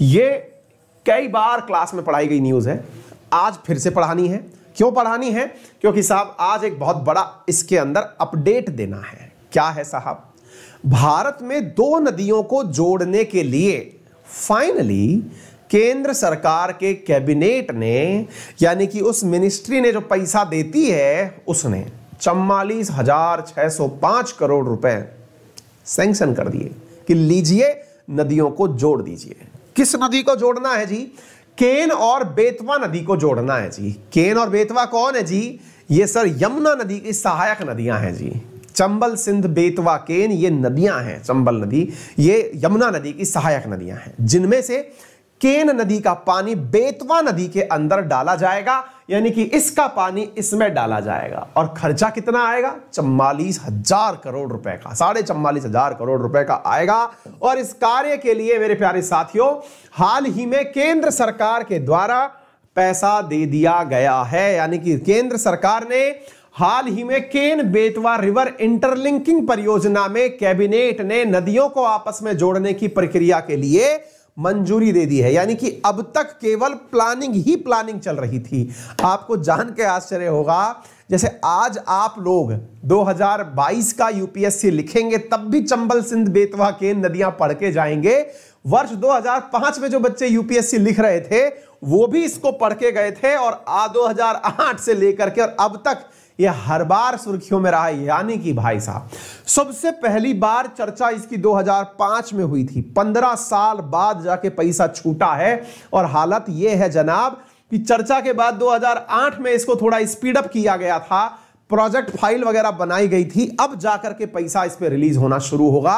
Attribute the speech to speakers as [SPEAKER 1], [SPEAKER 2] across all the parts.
[SPEAKER 1] ये कई बार क्लास में पढ़ाई गई न्यूज़ है आज फिर से पढ़ानी है क्यों पढ़ानी है क्योंकि साहब आज एक बहुत बड़ा इसके अंदर अपडेट देना है क्या है साहब भारत में दो नदियों को जोड़ने के लिए फाइनली केंद्र सरकार के कैबिनेट ने यानी कि उस मिनिस्ट्री ने जो पैसा देती है उसने चवालीस हजार छह सौ पांच करोड़ रुपए सेंक्शन कर दिए कि लीजिए नदियों को जोड़ दीजिए किस नदी को जोड़ना है जी केन और बेतवा नदी को जोड़ना है जी केन और बेतवा कौन है जी ये सर यमुना नदी की सहायक नदियां हैं जी चंबल सिंध बेतवा केन ये नदियां हैं चंबल नदी ये यमुना नदी की सहायक नदियां हैं जिनमें से केन नदी का पानी बेतवा नदी के अंदर डाला जाएगा यानी कि इसका पानी इसमें डाला जाएगा और खर्चा कितना आएगा चम्वालीस हजार करोड़ रुपए का साढ़े चम्वालीस हजार करोड़ रुपए का आएगा और इस कार्य के लिए मेरे प्यारे साथियों हाल ही में केंद्र सरकार के द्वारा पैसा दे दिया गया है यानी कि केंद्र सरकार ने हाल ही में केन बेतवा रिवर इंटरलिंकिंग परियोजना में कैबिनेट ने नदियों को आपस में जोड़ने की प्रक्रिया के लिए मंजूरी दे दी है यानी कि अब तक केवल प्लानिंग ही प्लानिंग चल रही थी आपको जान के आश्चर्य होगा जैसे आज आप लोग 2022 का यूपीएससी लिखेंगे तब भी चंबल सिंध बेतवा के नदियां पढ़ के जाएंगे वर्ष 2005 में जो बच्चे यूपीएससी लिख रहे थे वो भी इसको पढ़ के गए थे और आ 2008 से लेकर के और अब तक यह हर बार सुर्खियों में रहा है यानी कि भाई साहब सबसे पहली बार चर्चा इसकी 2005 में हुई थी 15 साल बाद जाके पैसा छूटा है और हालत यह है जनाब कि चर्चा के बाद 2008 में इसको थोड़ा स्पीडअप किया गया था प्रोजेक्ट फाइल वगैरह बनाई गई थी अब जाकर के पैसा इस पर रिलीज होना शुरू होगा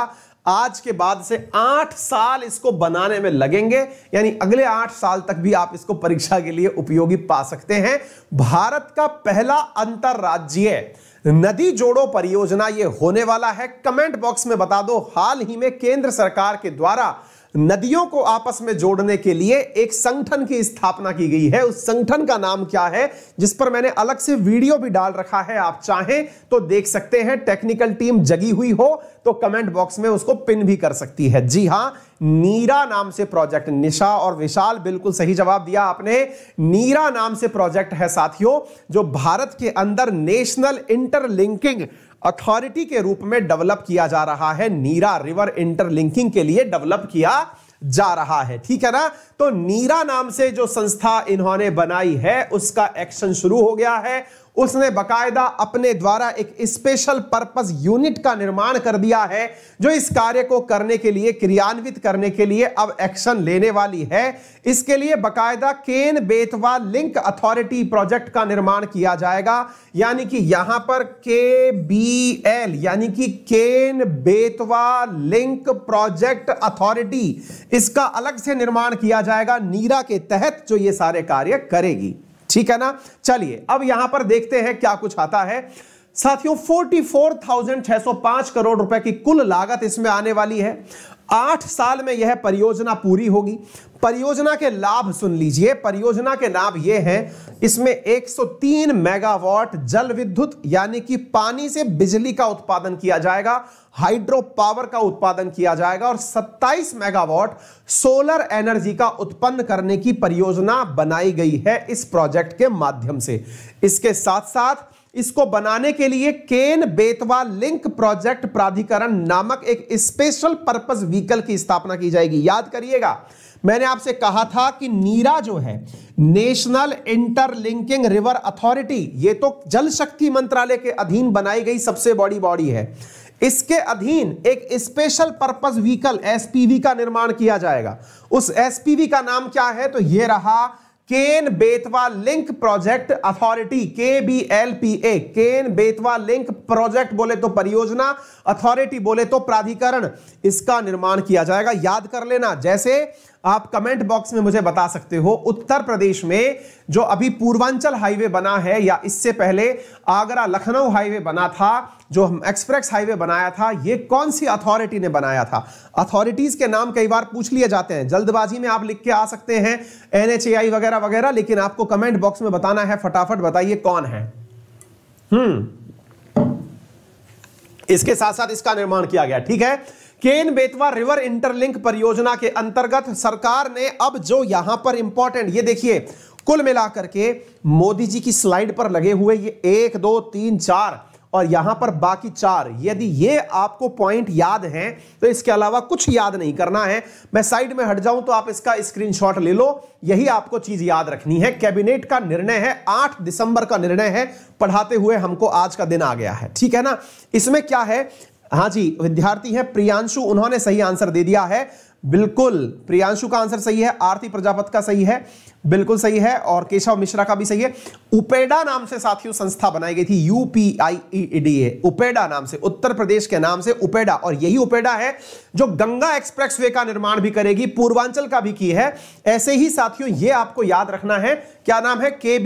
[SPEAKER 1] आज के बाद से आठ साल इसको बनाने में लगेंगे यानी अगले आठ साल तक भी आप इसको परीक्षा के लिए उपयोगी पा सकते हैं भारत का पहला अंतरराज्यीय नदी जोड़ो परियोजना यह होने वाला है कमेंट बॉक्स में बता दो हाल ही में केंद्र सरकार के द्वारा नदियों को आपस में जोड़ने के लिए एक संगठन की स्थापना की गई है उस संगठन का नाम क्या है जिस पर मैंने अलग से वीडियो भी डाल रखा है आप चाहें तो देख सकते हैं टेक्निकल टीम जगी हुई हो तो कमेंट बॉक्स में उसको पिन भी कर सकती है जी हां नीरा नाम से प्रोजेक्ट निशा और विशाल बिल्कुल सही जवाब दिया आपने नीरा नाम से प्रोजेक्ट है साथियों जो भारत के अंदर नेशनल इंटरलिंकिंग अथॉरिटी के रूप में डेवलप किया जा रहा है नीरा रिवर इंटरलिंकिंग के लिए डेवलप किया जा रहा है ठीक है ना तो नीरा नाम से जो संस्था इन्होंने बनाई है उसका एक्शन शुरू हो गया है उसने बकायदा अपने द्वारा एक स्पेशल पर्पस यूनिट का निर्माण कर दिया है जो इस कार्य को करने के लिए क्रियान्वित करने के लिए अब एक्शन लेने वाली है इसके लिए बकायदा Ken Betwa link authority project का निर्माण किया जाएगा यानी कि यहां पर के बी एल यानी कि Ken Betwa link project authority इसका अलग से निर्माण किया जाएगा नीरा के तहत जो ये सारे कार्य करेगी ठीक है ना चलिए अब यहां पर देखते हैं क्या कुछ आता है साथियों 44,605 करोड़ रुपए की कुल लागत इसमें आने वाली है आठ साल में यह परियोजना पूरी होगी परियोजना के लाभ सुन लीजिए परियोजना के लाभ यह है इसमें 103 मेगावाट जल विद्युत यानी कि पानी से बिजली का उत्पादन किया जाएगा हाइड्रो पावर का उत्पादन किया जाएगा और 27 मेगावाट सोलर एनर्जी का उत्पन्न करने की परियोजना बनाई गई है इस प्रोजेक्ट के माध्यम से इसके साथ साथ इसको बनाने के लिए केन बेतवा लिंक प्रोजेक्ट प्राधिकरण नामक एक स्पेशल पर्पज व्हीकल की स्थापना की जाएगी याद करिएगा मैंने आपसे कहा था कि नीरा जो है नेशनल इंटरलिंकिंग रिवर अथॉरिटी ये तो जल शक्ति मंत्रालय के अधीन बनाई गई सबसे बड़ी बॉडी है इसके अधीन एक स्पेशल पर्पज व्हीकल एसपीवी का निर्माण किया जाएगा उस एसपीवी का नाम क्या है तो यह रहा Ken Betwa link project authority के B L P A Ken Betwa link project बोले तो परियोजना अथॉरिटी बोले तो प्राधिकरण इसका निर्माण किया जाएगा याद कर लेना जैसे आप कमेंट बॉक्स में मुझे बता सकते हो उत्तर प्रदेश में जो अभी पूर्वांचल हाईवे बना है या इससे पहले आगरा लखनऊ हाईवे बना था जो हम एक्सप्रेस हाईवे बनाया था ये कौन सी अथॉरिटी ने बनाया था अथॉरिटीज के नाम कई बार पूछ लिए जाते हैं जल्दबाजी में आप लिख के आ सकते हैं एनएचएआई वगैरह वगैरह लेकिन आपको कमेंट बॉक्स में बताना है फटाफट बताइए कौन है हम्म इसके साथ साथ इसका निर्माण किया गया ठीक है केन बेतवा रिवर इंटरलिंक परियोजना के अंतर्गत सरकार ने अब जो यहां पर इंपॉर्टेंट ये देखिए कुल मिलाकर के मोदी जी की स्लाइड पर लगे हुए ये एक दो तीन चार और यहां पर बाकी चार यदि ये आपको पॉइंट याद हैं तो इसके अलावा कुछ याद नहीं करना है मैं साइड में हट जाऊं तो आप इसका स्क्रीनशॉट ले लो यही आपको चीज याद रखनी है कैबिनेट का निर्णय है 8 दिसंबर का निर्णय है पढ़ाते हुए हमको आज का दिन आ गया है ठीक है ना इसमें क्या है हाँ जी विद्यार्थी है प्रियांशु उन्होंने सही आंसर दे दिया है बिल्कुल प्रियांशु का आंसर सही है आरती प्रजापत का सही है बिल्कुल सही है और केशव मिश्रा का भी सही है उपेडा नाम से साथियों संस्था बनाई गई थी यूपीआई e उपेडा नाम से उत्तर प्रदेश के नाम से उपेडा और यही उपेडा है जो गंगा एक्सप्रेस वे का निर्माण भी करेगी पूर्वांचल का भी की है ऐसे ही साथियों ये आपको याद रखना है क्या नाम है के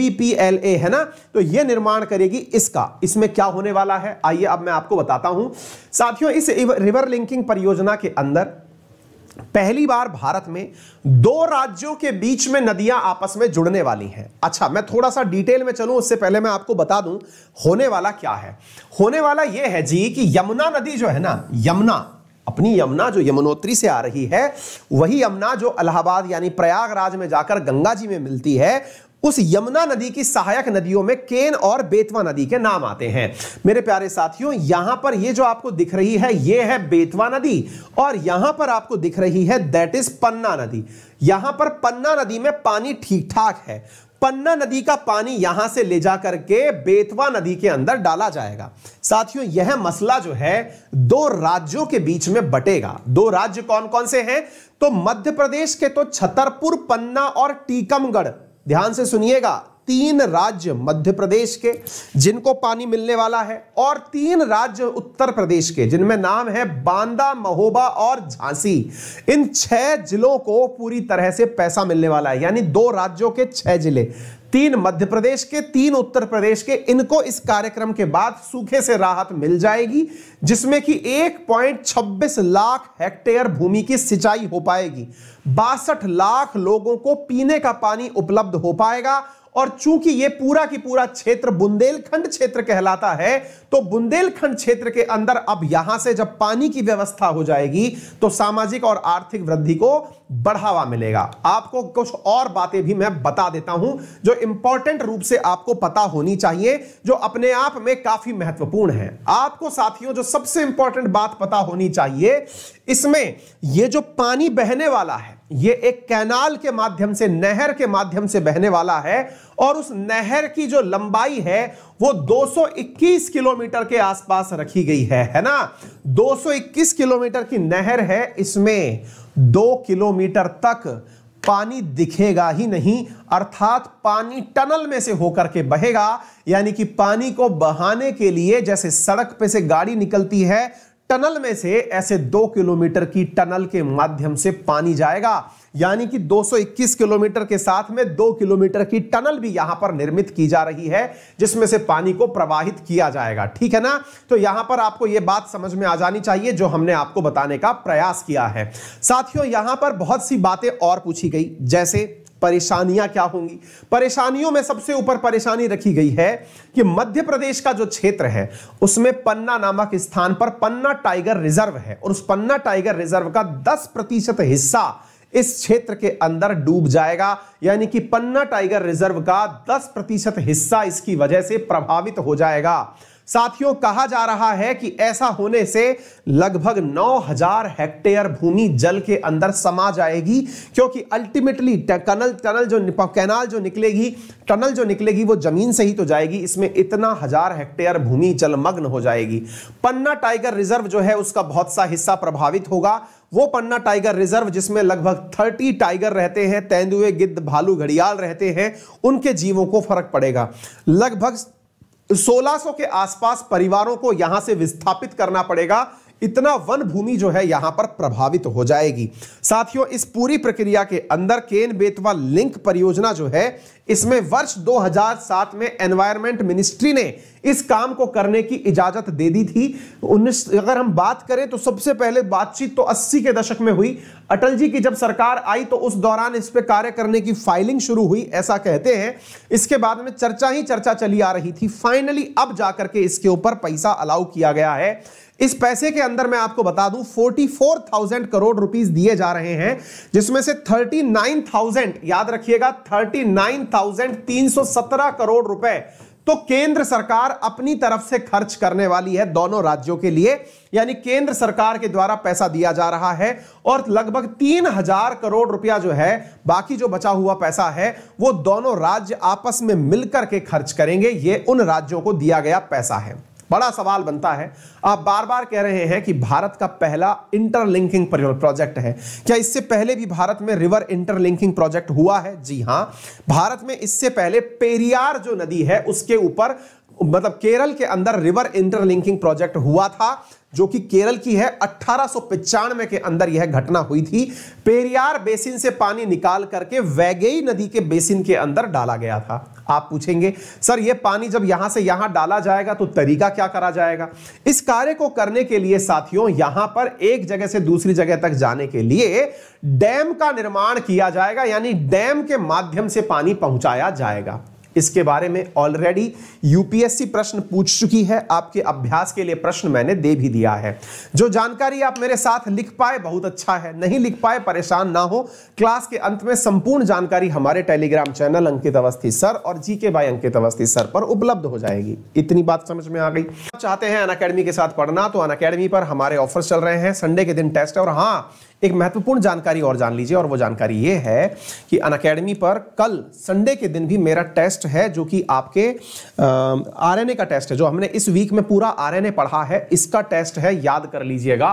[SPEAKER 1] है ना तो यह निर्माण करेगी इसका इसमें क्या होने वाला है आइए अब मैं आपको बताता हूं साथियों इस रिवर लिंकिंग परियोजना के अंदर पहली बार भारत में दो राज्यों के बीच में नदियां आपस में जुड़ने वाली हैं अच्छा मैं थोड़ा सा डिटेल में चलूं उससे पहले मैं आपको बता दूं होने वाला क्या है होने वाला यह है जी कि यमुना नदी जो है ना यमुना अपनी यमुना जो यमुनोत्री से आ रही है वही यमुना जो इलाहाबाद यानी प्रयागराज में जाकर गंगा जी में मिलती है उस यमुना नदी की सहायक नदियों में केन और बेतवा नदी के नाम आते हैं मेरे प्यारे साथियों यहां पर ये जो आपको दिख रही है ये है बेतवा नदी और यहां पर आपको दिख रही है दैट इज पन्ना नदी यहां पर पन्ना नदी में पानी ठीक ठाक है पन्ना नदी का पानी यहां से ले जाकर के बेतवा नदी के अंदर डाला जाएगा साथियों यह मसला जो है दो राज्यों के बीच में बटेगा दो राज्य कौन कौन से हैं तो मध्य प्रदेश के तो छतरपुर पन्ना और टीकमगढ़ ध्यान से सुनिएगा तीन राज्य मध्य प्रदेश के जिनको पानी मिलने वाला है और तीन राज्य उत्तर प्रदेश के जिनमें नाम है बांदा महोबा और झांसी इन छह जिलों को पूरी तरह से पैसा मिलने वाला है यानी दो राज्यों के छह जिले तीन मध्य प्रदेश के तीन उत्तर प्रदेश के इनको इस कार्यक्रम के बाद सूखे से राहत मिल जाएगी जिसमें कि 1.26 लाख हेक्टेयर भूमि की सिंचाई हो पाएगी बासठ लाख लोगों को पीने का पानी उपलब्ध हो पाएगा और चूंकि यह पूरा की पूरा क्षेत्र बुंदेलखंड क्षेत्र कहलाता है तो बुंदेलखंड क्षेत्र के अंदर अब यहां से जब पानी की व्यवस्था हो जाएगी तो सामाजिक और आर्थिक वृद्धि को बढ़ावा मिलेगा आपको कुछ और बातें भी मैं बता देता हूं जो इंपॉर्टेंट रूप से आपको पता होनी चाहिए जो अपने आप में काफी महत्वपूर्ण है आपको साथियों जो सबसे इंपॉर्टेंट बात पता होनी चाहिए इसमें यह जो पानी बहने वाला है ये एक कैनाल के माध्यम से नहर के माध्यम से बहने वाला है और उस नहर की जो लंबाई है वो 221 किलोमीटर के आसपास रखी गई है है ना 221 किलोमीटर की नहर है इसमें दो किलोमीटर तक पानी दिखेगा ही नहीं अर्थात पानी टनल में से होकर के बहेगा यानी कि पानी को बहाने के लिए जैसे सड़क पे से गाड़ी निकलती है टनल में से ऐसे दो किलोमीटर की टनल के माध्यम से पानी जाएगा यानी कि 221 किलोमीटर के साथ में दो किलोमीटर की टनल भी यहां पर निर्मित की जा रही है जिसमें से पानी को प्रवाहित किया जाएगा ठीक है ना तो यहां पर आपको यह बात समझ में आ जानी चाहिए जो हमने आपको बताने का प्रयास किया है साथियों यहां पर बहुत सी बातें और पूछी गई जैसे परेशानियां क्या होंगी परेशानियों में सबसे ऊपर परेशानी रखी गई है कि मध्य प्रदेश का जो क्षेत्र है उसमें पन्ना नामक स्थान पर पन्ना टाइगर रिजर्व है और उस पन्ना टाइगर रिजर्व का दस प्रतिशत हिस्सा इस क्षेत्र के अंदर डूब जाएगा यानी कि पन्ना टाइगर रिजर्व का 10 प्रतिशत हिस्सा इसकी वजह से प्रभावित हो जाएगा साथियों कहा जा रहा है कि ऐसा होने से लगभग 9000 हेक्टेयर भूमि जल के अंदर समा जाएगी क्योंकि अल्टीमेटली टनल टनल जो कैनाल जो निकलेगी टनल जो निकलेगी वो जमीन से ही तो जाएगी इसमें इतना हजार हेक्टेयर भूमि जलमग्न हो जाएगी पन्ना टाइगर रिजर्व जो है उसका बहुत सा हिस्सा प्रभावित होगा वो पन्ना टाइगर रिजर्व जिसमें लगभग थर्टी टाइगर रहते हैं तेंदुए गिद्ध भालू घड़ियाल रहते हैं उनके जीवों को फर्क पड़ेगा लगभग 1600 के आसपास परिवारों को यहां से विस्थापित करना पड़ेगा इतना वन भूमि जो है यहां पर प्रभावित हो जाएगी साथियों इस पूरी प्रक्रिया के अंदर केन बेतवा लिंक परियोजना जो है इसमें वर्ष 2007 में एनवायरमेंट मिनिस्ट्री ने इस काम को करने की इजाजत दे दी थी उन्नीस अगर हम बात करें तो सबसे पहले बातचीत तो 80 के दशक में हुई अटल जी की जब सरकार आई तो उस दौरान इस पर कार्य करने की फाइलिंग शुरू हुई ऐसा कहते हैं इसके बाद में चर्चा ही चर्चा चली आ रही थी फाइनली अब जाकर के इसके ऊपर पैसा अलाउ किया गया है इस पैसे के अंदर मैं आपको बता दूं 44,000 करोड़ रुपीस दिए जा रहे हैं जिसमें से 39,000 याद रखिएगा 39,317 करोड़ रुपए तो केंद्र सरकार अपनी तरफ से खर्च करने वाली है दोनों राज्यों के लिए यानी केंद्र सरकार के द्वारा पैसा दिया जा रहा है और लगभग तीन हजार करोड़ रुपया जो है बाकी जो बचा हुआ पैसा है वो दोनों राज्य आपस में मिलकर के खर्च करेंगे ये उन राज्यों को दिया गया पैसा है बड़ा सवाल बनता है आप बार बार कह रहे हैं कि भारत का पहला इंटरलिंकिंग प्रोजेक्ट है क्या इससे पहले भी भारत में रिवर इंटरलिंकिंग प्रोजेक्ट हुआ है जी हां भारत में इससे पहले पेरियार जो नदी है उसके ऊपर मतलब केरल के अंदर रिवर इंटरलिंकिंग प्रोजेक्ट हुआ था जो कि केरल की है अठारह के अंदर यह घटना हुई थी पेरियार बेसिन से पानी निकाल करके वैगई नदी के बेसिन के अंदर डाला गया था आप पूछेंगे सर यह पानी जब यहां से यहां डाला जाएगा तो तरीका क्या करा जाएगा इस कार्य को करने के लिए साथियों यहां पर एक जगह से दूसरी जगह तक जाने के लिए डैम का निर्माण किया जाएगा यानी डैम के माध्यम से पानी पहुंचाया जाएगा इसके बारे में ऑलरेडी यूपीएससी प्रश्न पूछ चुकी है आपके अभ्यास के लिए प्रश्न मैंने दे भी दिया है जो जानकारी आप मेरे साथ लिख पाए बहुत अच्छा है नहीं लिख पाए परेशान ना हो क्लास के अंत में संपूर्ण जानकारी हमारे Telegram channel Ankit Awasthi sir और G K by Ankit Awasthi sir पर उपलब्ध हो जाएगी इतनी बात समझ में आ गई चाहते हैं अन के साथ पढ़ना तो अन पर हमारे ऑफर चल रहे हैं संडे के दिन टेस्ट है और हाँ एक महत्वपूर्ण जानकारी और जान लीजिए और वो जानकारी ये है कि अन अकेडमी पर कल संडे के दिन भी मेरा टेस्ट है जो कि आपके आरएनए का टेस्ट है जो हमने इस वीक में पूरा आरएनए पढ़ा है इसका टेस्ट है याद कर लीजिएगा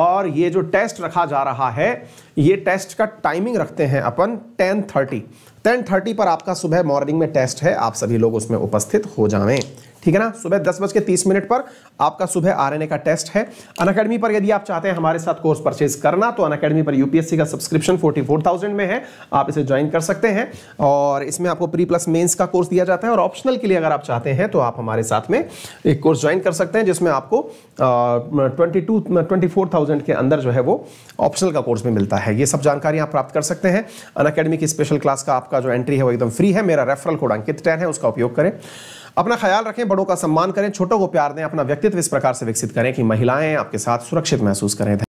[SPEAKER 1] और ये जो टेस्ट रखा जा रहा है ये टेस्ट का टाइमिंग रखते हैं अपन 10:30 10:30 पर आपका सुबह मॉर्निंग में टेस्ट है आप सभी लोग उसमें उपस्थित हो जाएं ठीक है ना सुबह दस बज के तीस मिनट पर आपका सुबह आरएनए का टेस्ट है अन अकेडमी पर यदि आप चाहते हैं हमारे साथ कोर्स परचेज करना तो अन अकेडमी पर यूपीएससी का सब्सक्रिप्शन फोर्टी फोर थाउजेंड में है आप इसे ज्वाइन कर सकते हैं और इसमें आपको प्री प्लस मेंस का कोर्स दिया जाता है और ऑप्शनल के लिए अगर आप चाहते हैं तो आप हमारे साथ में एक कोर्स ज्वाइन कर सकते हैं जिसमें आपको twenty two twenty four thousand के अंदर जो है वो ऑप्शनल का कोर्स भी मिलता है ये सब जानकारी आप प्राप्त कर सकते हैं अन अकेडमी की स्पेशल क्लास का आपका जो एंट्री है वो एकदम फ्री है मेरा रेफरल कोड अंकित टैन है उसका उपयोग करें अपना ख्याल रखें बड़ों का सम्मान करें छोटों को प्यार दें अपना व्यक्तित्व इस प्रकार से विकसित करें कि महिलाएं आपके साथ सुरक्षित महसूस करें